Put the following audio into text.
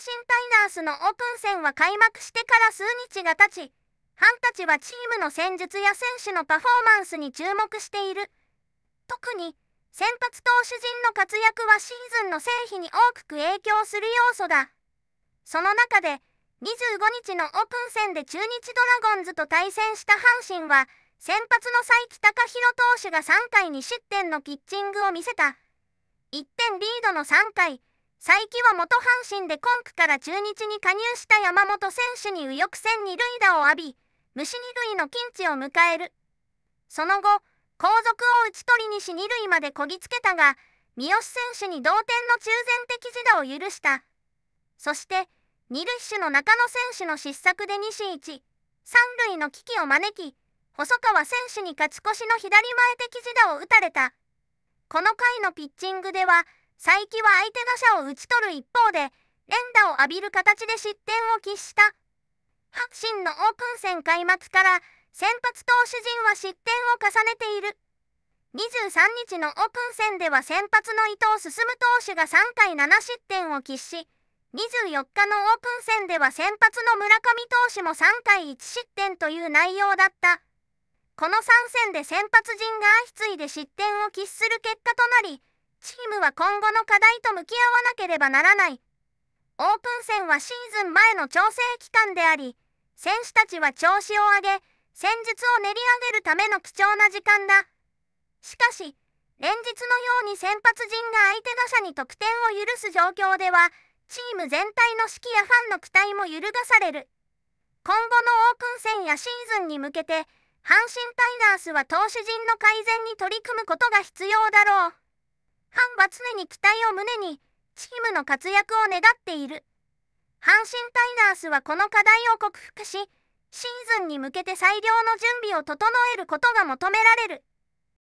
神タイガースのオープン戦は開幕してから数日が経ち、ファンたちはチームの戦術や選手のパフォーマンスに注目している。特に、先発投手陣の活躍はシーズンの成否に大きく影響する要素だ。その中で、25日のオープン戦で中日ドラゴンズと対戦した阪神は、先発の才木隆弘投手が3回2失点のピッチングを見せた。1点リードの3回、佐伯は元阪神で今区から中日に加入した山本選手に右翼線二塁打を浴び、虫二塁のピンチを迎える。その後、後続を打ち取りにし二塁までこぎつけたが、三好選手に同点の中前的自打を許した。そして、二塁手の中野選手の失策で2死1、三塁の危機を招き、細川選手に勝ち越しの左前的自打を打たれた。この回のピッチングでは、佐伯は相手打者を打ち取る一方で、連打を浴びる形で失点を喫した。阪神のオープン戦開幕から先発投手陣は失点を重ねている。23日のオープン戦では先発の伊藤進投手が3回7失点を喫し、24日のオープン戦では先発の村上投手も3回1失点という内容だった。この3戦で先発陣が相次いで失点を喫する結果となり、チームは今後の課題と向き合わなければならない。オープン戦はシーズン前の調整期間であり、選手たちは調子を上げ、戦術を練り上げるための貴重な時間だ。しかし、連日のように先発陣が相手打者に得点を許す状況では、チーム全体の士気やファンの期待も揺るがされる。今後のオープン戦やシーズンに向けて、阪神タイガースは投手陣の改善に取り組むことが必要だろう。ファンは常に期待を胸に、チームの活躍を願っている。阪神タイガースはこの課題を克服し、シーズンに向けて最良の準備を整えることが求められる。